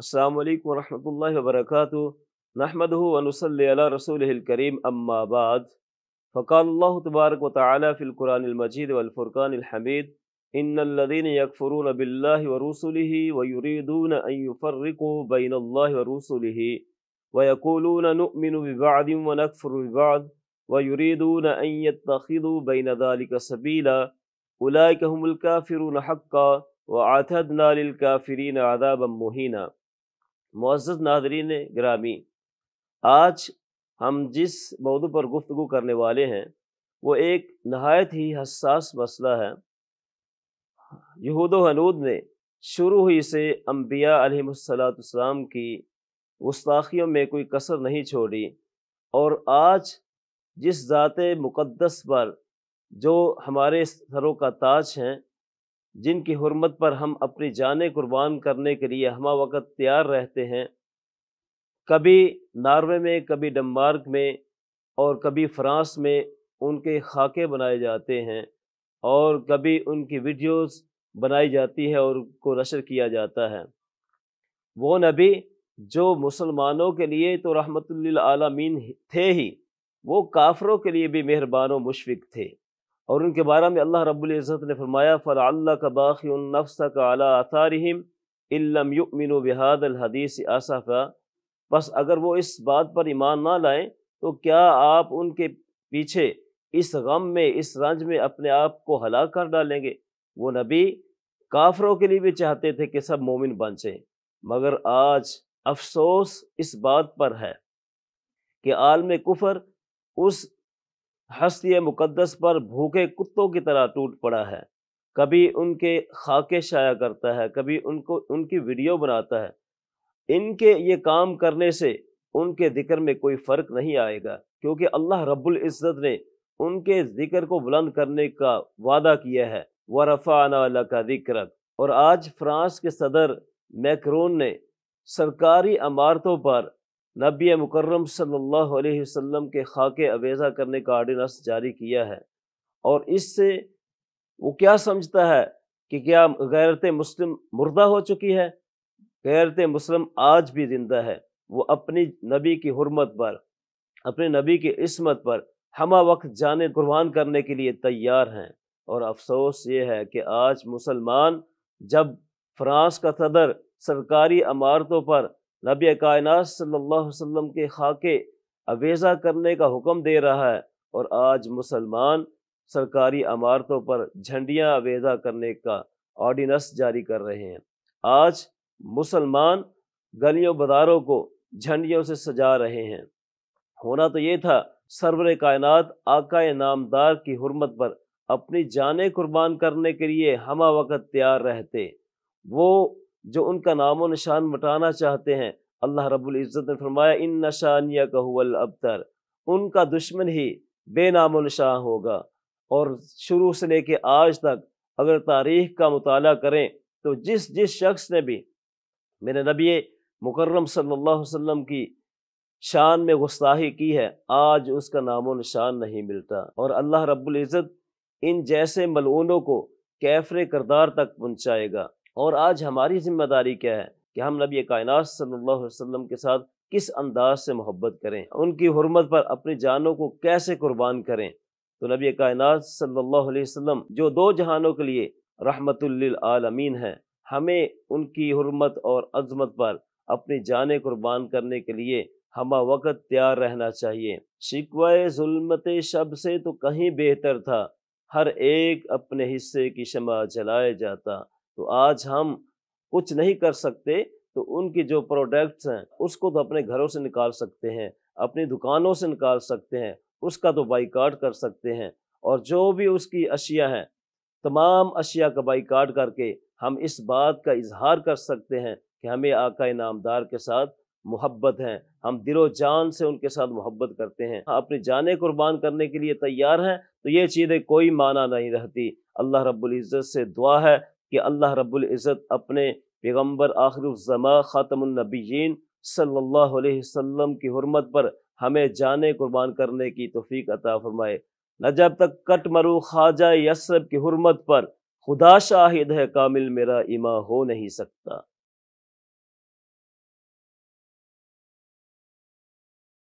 السلام عليكم ورحمة الله وبركاته نحمده ونصلي على رسوله الكريم أما بعد فقال الله تبارك وتعالى في القرآن المجيد والفرقان الحميد إن الذين يكفرون بالله ورسله ويريدون أن يفرقوا بين الله ورسله ويقولون نؤمن ببعض ونكفر ببعض ويريدون أن يتخذوا بين ذلك سبيلا أولئك هم الكافرون حقا وأعتدنا للكافرين عذابا مهينا Moz Nadreen ग्रामी आज हम जिस मौदू पर गुफ्तु करने वाले हैं वो एक नहायत ही हसास मसला है यहूद हनूद ने शुरू ही से अम्बिया सलाम की गुस्ताखियों में कोई कसर नहीं छोड़ी और आज जिस ज़ात मुक़दस पर जो हमारे सरों का ताज हैं जिनकी हरमत पर हम अपनी जान कुर्बान करने के लिए हम वक़्त तैयार रहते हैं कभी नार्वे में कभी डनमार्क में और कभी फ्रांस में उनके खाके बनाए जाते हैं और कभी उनकी वीडियोस बनाई जाती है और उनको नशर किया जाता है वो नबी जो मुसलमानों के लिए तो रहमत आलमीन थे ही वो काफरों के लिए भी मेहरबान मुशफ़ थे और उनके बारे में अल्लाह रब्ज़त ने फरमाया फ़ला का बाक़ी नफ्स का अला अतारहम इलम युमिन बहाद हदीस आसाफ़ा बस अगर वो इस बात पर ईमान ना लाएं तो क्या आप उनके पीछे इस गम में इस रंज में अपने आप को हलाक कर डालेंगे वो नबी काफरों के लिए भी चाहते थे कि सब मोमिन बन जाए मगर आज अफसोस इस बात पर है कि आलम कुफर उस हस्ती मुकदस पर भूखे कुत्तों की तरह टूट पड़ा है कभी उनके खाके शाया करता है कभी उनको उनकी वीडियो बनाता है इनके ये काम करने से उनके जिक्र में कोई फ़र्क नहीं आएगा क्योंकि अल्लाह रब्बुल इज़्ज़त ने उनके जिक्र को बुलंद करने का वादा किया है व रफ़ाना का जिक्र और आज फ्रांस के सदर मैक्रोन ने सरकारी इमारतों पर नबी मुकर्रम सल्लल्लाहु अलैहि वसल्लम के खाके अवेज़ा करने का आर्डिनेंस जारी किया है और इससे वो क्या समझता है कि क्या गैरत मुस्लिम मुर्दा हो चुकी है गैरत मुस्लिम आज भी जिंदा है वो अपनी नबी की हरमत पर अपने नबी की इसमत पर हमा वक्त जाने कुर्बान करने के लिए तैयार हैं और अफसोस ये है कि आज मुसलमान जब फ्रांस का सदर सरकारी इमारतों पर नबी कायनात सल्लाम के खाके अवेज़ा करने का हुक्म दे रहा है और आज मुसलमान सरकारी अमारतों पर झंडियां अवेज़ा करने का ऑर्डिनेंस जारी कर रहे हैं आज मुसलमान गलियों बाजारों को झंडियों से सजा रहे हैं होना तो ये था सरवर कायनात आकाय नामदार की हरमत पर अपनी जान कुर्बान करने के लिए हम वक्त तैयार रहते वो जो उनका नामो निशान मिटाना चाहते हैं अल्लाह रब्बुल इज़्ज़त ने फरमाया इन नशानिया का हुल अबतर उनका दुश्मन ही नामो निशान होगा और शुरू से लेके आज तक अगर तारीख का मताल करें तो जिस जिस शख्स ने भी मेरे नबी मुकर्रम सल्लल्लाहु अलैहि वसल्लम की शान में गुस्ताही की है आज उसका नामो निशान नहीं मिलता और अल्लाह रब्बुल इज़्ज़त इन जैसे मलूनों को कैफरे करदार तक पहुँचाएगा और आज हमारी जिम्मेदारी क्या है कि हम नबी कायनात सल्लल्लाहु अलैहि वसल्लम के साथ किस अंदाज से मोहब्बत करें उनकी हरमत पर अपनी जानों को कैसे कुर्बान करें तो नबी कायनात सल्लल्लाहु अलैहि वसल्लम जो दो जहानों के लिए रहमतमीन है हमें उनकी हरमत और अजमत पर अपनी जान कुर्बान करने के लिए हम वक़्त तैयार रहना चाहिए शिकवाए जुल्मत शब से तो कहीं बेहतर था हर एक अपने हिस्से की शमा जलाए जाता तो आज हम कुछ नहीं कर सकते तो उनकी जो प्रोडक्ट्स हैं उसको तो अपने घरों से निकाल सकते हैं अपनी दुकानों से निकाल सकते हैं उसका तो बाईकाट कर सकते हैं और जो भी उसकी अशिया हैं तमाम अशिया का बाईकाट करके हम इस बात का इजहार कर सकते हैं कि हमें आका इनामदार के साथ मोहब्बत है हम दिलो जान से उनके साथ मोहब्बत करते हैं अपनी जाने कुर्बान करने के लिए तैयार हैं तो ये चीज़ें कोई माना नहीं रहती अल्लाह रब्बुल इज़्ज़त से दुआ है कि अल्लाह रब्बुल इज़्ज़त अपने पैगम्बर आखिरजमा ख़ातमनबीन सल्ला वसम की हरमत पर हमें जाने कुर्बान करने की तोफ़ी अता फ़रमाए न जब तक कट मरू ख्वाजा यसरब की हरमत पर खुदा शाहिद है कामिल मेरा इमा हो नहीं सकता